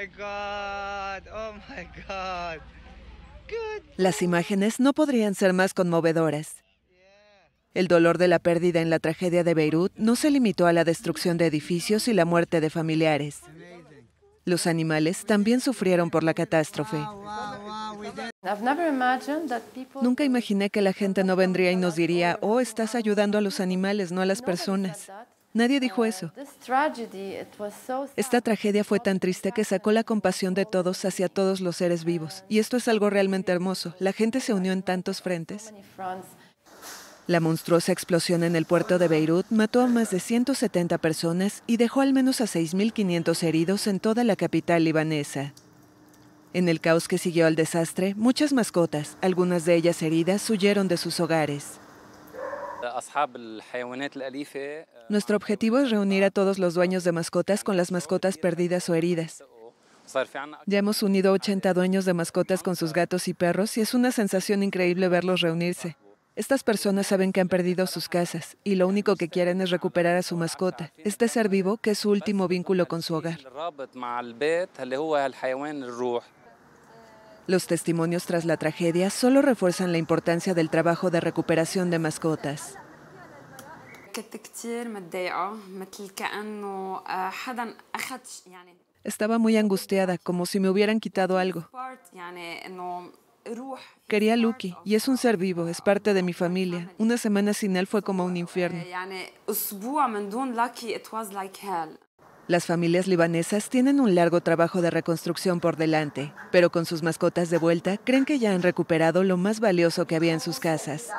Oh las imágenes no podrían ser más conmovedoras. El dolor de la pérdida en la tragedia de Beirut no se limitó a la destrucción de edificios y la muerte de familiares. Los animales también sufrieron por la catástrofe. Nunca imaginé que la gente no vendría y nos diría, oh, estás ayudando a los animales, no a las personas. Nadie dijo eso. Esta tragedia fue tan triste que sacó la compasión de todos hacia todos los seres vivos. Y esto es algo realmente hermoso. La gente se unió en tantos frentes. La monstruosa explosión en el puerto de Beirut mató a más de 170 personas y dejó al menos a 6.500 heridos en toda la capital libanesa. En el caos que siguió al desastre, muchas mascotas, algunas de ellas heridas, huyeron de sus hogares. Nuestro objetivo es reunir a todos los dueños de mascotas con las mascotas perdidas o heridas. Ya hemos unido a 80 dueños de mascotas con sus gatos y perros y es una sensación increíble verlos reunirse. Estas personas saben que han perdido sus casas y lo único que quieren es recuperar a su mascota, este ser vivo que es su último vínculo con su hogar. Los testimonios tras la tragedia solo refuerzan la importancia del trabajo de recuperación de mascotas. Estaba muy angustiada, como si me hubieran quitado algo. Quería a Lucky y es un ser vivo, es parte de mi familia. Una semana sin él fue como un infierno. Las familias libanesas tienen un largo trabajo de reconstrucción por delante, pero con sus mascotas de vuelta creen que ya han recuperado lo más valioso que había en sus casas.